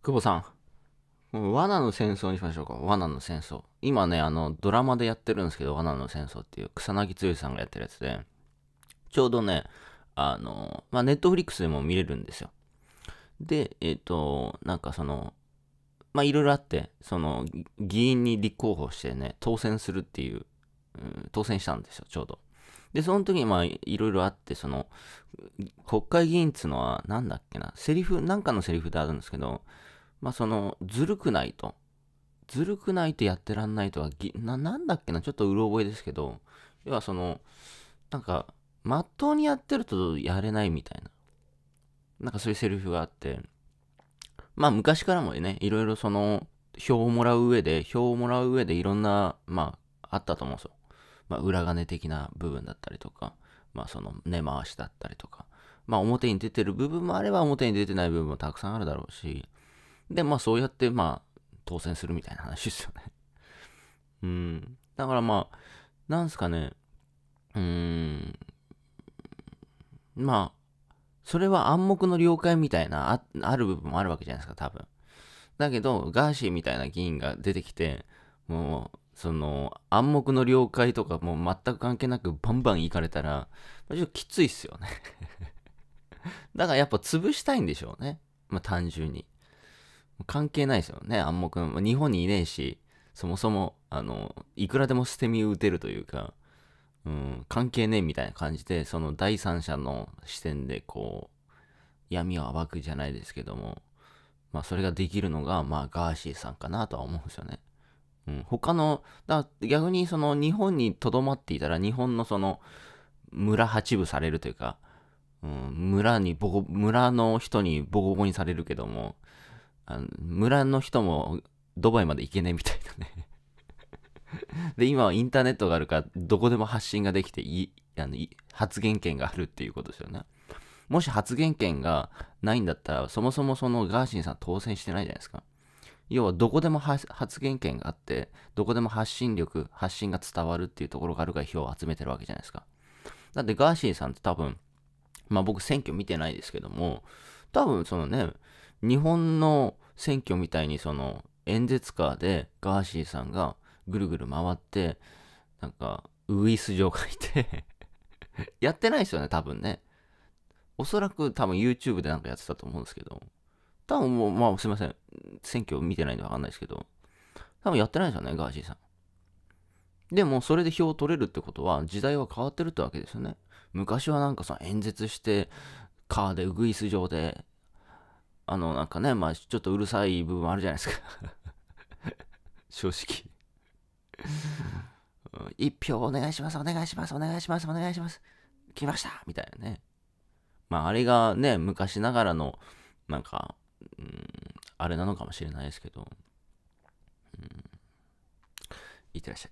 久保さん、罠の戦争にしましょうか。罠の戦争。今ね、あの、ドラマでやってるんですけど、罠の戦争っていう草薙剛さんがやってるやつで、ちょうどね、あの、まあ、ネットフリックスでも見れるんですよ。で、えっ、ー、と、なんかその、まあ、いろいろあって、その、議員に立候補してね、当選するっていう、うん、当選したんですよ、ちょうど。で、その時にまあ、いろいろあって、その、国会議員っつうのは、なんだっけな、セリフ、なんかのセリフであるんですけど、まあ、その、ずるくないと。ずるくないとやってらんないとは、な、なんだっけな、ちょっとうろ覚えですけど、要はその、なんか、まっとうにやってるとやれないみたいな。なんかそういうセリフがあって、まあ昔からもね、いろいろその、票をもらう上で、票をもらう上でいろんな、まあ、あったと思うんですよ。まあ、裏金的な部分だったりとか、まあ、その根回しだったりとか、まあ、表に出てる部分もあれば表に出てない部分もたくさんあるだろうし、で、まあ、そうやって、まあ、当選するみたいな話ですよね うん。だからまあ、なんすかね、うーん、まあ、それは暗黙の了解みたいな、あある部分もあるわけじゃないですか、多分。だけど、ガーシーみたいな議員が出てきて、もう、その暗黙の了解とかも全く関係なくバンバン行かれたら、まちょっときついっすよね だからやっぱ潰したいんでしょうね。まあ単純に。関係ないですよね、暗黙の。日本にいねえし、そもそも、あの、いくらでも捨て身を打てるというか、うん、関係ねえみたいな感じで、その第三者の視点でこう、闇を暴くじゃないですけども、まあそれができるのが、まあガーシーさんかなとは思うんですよね。うん、他の、だ逆にその日本にとどまっていたら日本のその村八部されるというか、うん、村にボコ、村の人にボコボコにされるけども、あの村の人もドバイまで行けねえみたいなね で、今はインターネットがあるから、どこでも発信ができていあのい、発言権があるっていうことですよね。もし発言権がないんだったら、そもそもそのガーシーさん当選してないじゃないですか。要はどこでも発言権があって、どこでも発信力、発信が伝わるっていうところがあるから票を集めてるわけじゃないですか。だってガーシーさんって多分、まあ僕選挙見てないですけども、多分そのね、日本の選挙みたいにその演説カーでガーシーさんがぐるぐる回って、なんかウイス状書いて やってないですよね、多分ね。おそらく多分 YouTube でなんかやってたと思うんですけど。多分もう、まあすいません。選挙見てないんでわかんないですけど、多分やってないですよね、ガーシーさん。でも、それで票を取れるってことは、時代は変わってるってわけですよね。昔はなんかその演説して、カーで、ウグイス状で、あの、なんかね、まあちょっとうるさい部分あるじゃないですか 正直一票お願いします、お願いします、お願いします、お願いします。来ましたみたいなね。まあ、あれがね、昔ながらの、なんか、あれなのかもしれないですけど、うん、いってらっしゃい。